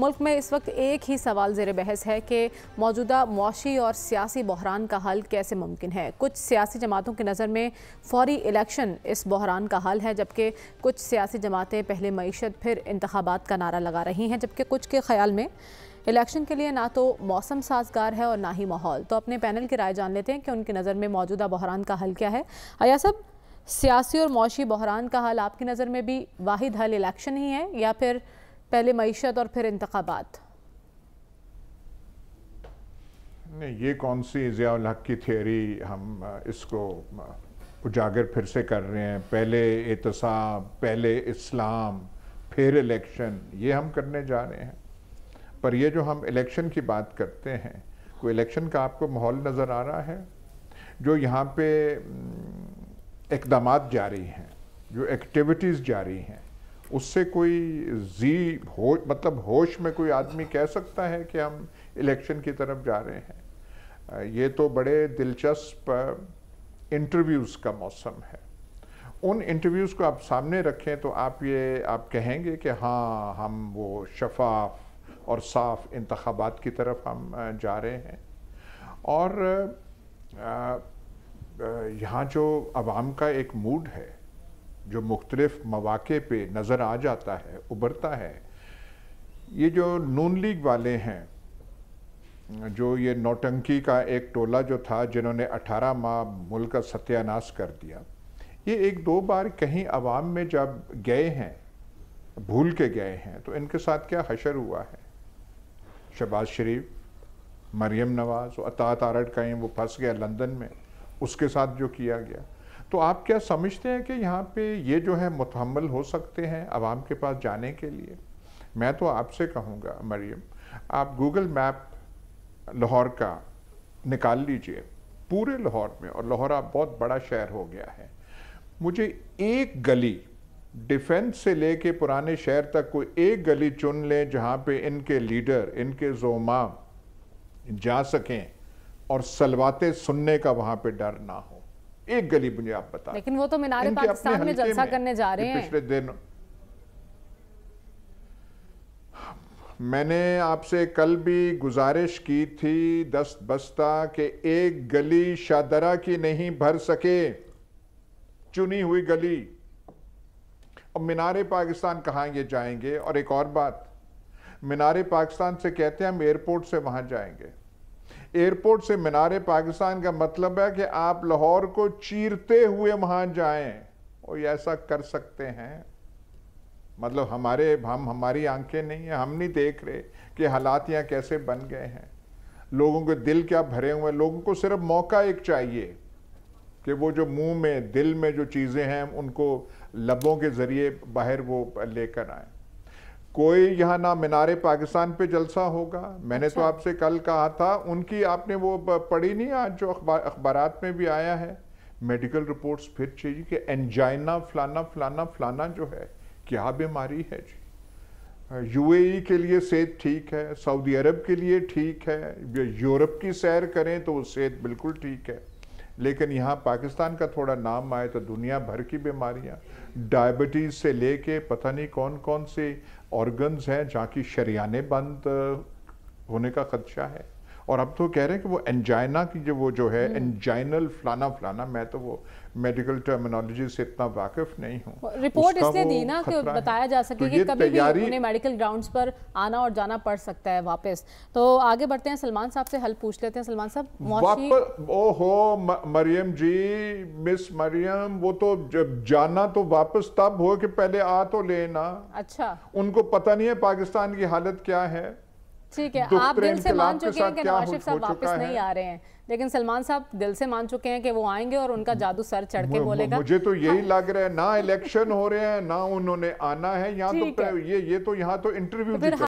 मुल्क में इस वक्त एक ही सवाल जेर बहस है कि मौजूदा मुशी और सियासी बहरान का हल कैसे मुमकिन है कुछ सियासी जमातों की नज़र में फौरी इलेक्शन इस बहरान का हल है जबकि कुछ सियासी जमातें पहले मीशत फिर इंतबात का नारा लगा रही हैं जबकि कुछ के ख्याल में इलेक्शन के लिए ना तो मौसम साजगार है और ना ही माहौल तो अपने पैनल की राय जान लेते हैं कि उनकी नज़र में मौजूदा बहरान का हल क्या है अया सब सियासी और मुशी बहरान का हल आपकी नज़र में भी वाहिद हल इलेक्शन ही है या फिर पहले मीशत और फिर इंतबात नहीं ये कौन सी ज़ियाल की थियोरी हम इसको उजागर फिर से कर रहे हैं पहले एहतसाब पहले इस्लाम फिर इलेक्शन ये हम करने जा रहे हैं पर ये जो हम इलेक्शन की बात करते हैं कोई इलेक्शन का आपको माहौल नज़र आ रहा है जो यहाँ पे इकदाम जारी हैं जो एक्टिविटीज़ जारी हैं उससे कोई जी हो मतलब होश में कोई आदमी कह सकता है कि हम इलेक्शन की तरफ जा रहे हैं ये तो बड़े दिलचस्प इंटरव्यूज़ का मौसम है उन इंटरव्यूज़ को आप सामने रखें तो आप ये आप कहेंगे कि हाँ हम वो शफाफ और साफ इंतबात की तरफ हम जा रहे हैं और यहाँ जो आवाम का एक मूड है जो मुख्तलिफ मौाक़े पर नज़र आ जाता है उभरता है ये जो नून लीग वाले हैं जो ये नौटंकी का एक टोला जो था जिन्होंने 18 माह मुल्क का सत्यानाश कर दिया ये एक दो बार कहीं आवाम में जब गए हैं भूल के गए हैं तो इनके साथ क्या हशर हुआ है शहबाज शरीफ मरियम नवाज़ अतात आरट का वो फंस गया लंदन में उसके साथ जो किया गया तो आप क्या समझते हैं कि यहाँ पे ये जो है मुतमल हो सकते हैं आवाम के पास जाने के लिए मैं तो आपसे कहूँगा मरियम आप गूगल मैप लाहौर का निकाल लीजिए पूरे लाहौर में और लाहौर आप बहुत बड़ा शहर हो गया है मुझे एक गली डिफेंस से लेके पुराने शहर तक कोई एक गली चुन लें जहाँ पे इनके लीडर इनके जोमा जा सकें और सलवाते सुनने का वहाँ पे डर ना हो एक गली मुझे आप बता लेकिन वो तो मीनारे पाकिस्तान में जलसा करने जा रहे हैं पिछले दिन मैंने आपसे कल भी गुजारिश की थी दस बस्ता के एक गली शादरा की नहीं भर सके चुनी हुई गली अब मीनारे पाकिस्तान कहाँ ये जाएंगे और एक और बात मीनारे पाकिस्तान से कहते हैं हम एयरपोर्ट से वहाँ जाएंगे एयरपोर्ट से मीनारे पाकिस्तान का मतलब है कि आप लाहौर को चीरते हुए वहां जाएं और ऐसा कर सकते हैं मतलब हमारे हम हमारी आंखें नहीं हैं हम नहीं देख रहे कि हालात यहाँ कैसे बन गए हैं लोगों के दिल क्या भरे हुए हैं लोगों को सिर्फ मौका एक चाहिए कि वो जो मुंह में दिल में जो चीज़ें हैं उनको लबों के ज़रिए बाहर वो लेकर आएँ कोई यहाँ ना मीनारे पाकिस्तान पे जलसा होगा मैंने तो अच्छा। तो आपसे कल कहा था उनकी आपने वो पढ़ी नहीं आज जो अखबार अखबार में भी आया है मेडिकल रिपोर्ट्स फिर चाहिए कि एंजाइना फलाना फलाना फलाना जो है क्या बीमारी है जी यूएई के लिए सेहत ठीक है सऊदी अरब के लिए ठीक है यूरोप की सैर करें तो वो सेहत बिल्कुल ठीक है लेकिन यहाँ पाकिस्तान का थोड़ा नाम आए तो दुनिया भर की बीमारियाँ डायबिटीज़ से लेके पता नहीं कौन कौन से ऑर्गन्स हैं जहाँ की शरियाने बंद होने का खदशा है और अब तो कह रहे हैं कि वो एंजाइना की जो वो जो है एंजाइनल फलाना फलाना मैं तो वो मेडिकल टर्मिनोलॉजी से इतना वाकिफ नहीं हूँ रिपोर्ट इसलिए दी ना कि बताया जा सके तो कि कभी भी उन्हें मेडिकल ग्राउंड्स पर आना और जाना पड़ सकता है वापस तो आगे बढ़ते हैं सलमान साहब से हल पूछ लेते हैं सलमान साहब ओहो मरियम जी मिस मरियम वो तो जब जाना तो वापस तब हो कि पहले आ तो लेना अच्छा उनको पता नहीं है पाकिस्तान की हालत क्या है ठीक है आप दिल से मान चुके हैं कि नवाज शरीफ साहब वापस नहीं आ रहे हैं लेकिन सलमान साहब दिल से मान चुके हैं कि वो आएंगे और उनका जादू सर चढ़ के बोलेगा मुझे तो यही हाँ। लग रहा है ना इलेक्शन हो रहे हैं ना उन्होंने आना है यहाँ तो ये ये तो यहाँ तो इंटरव्यू तो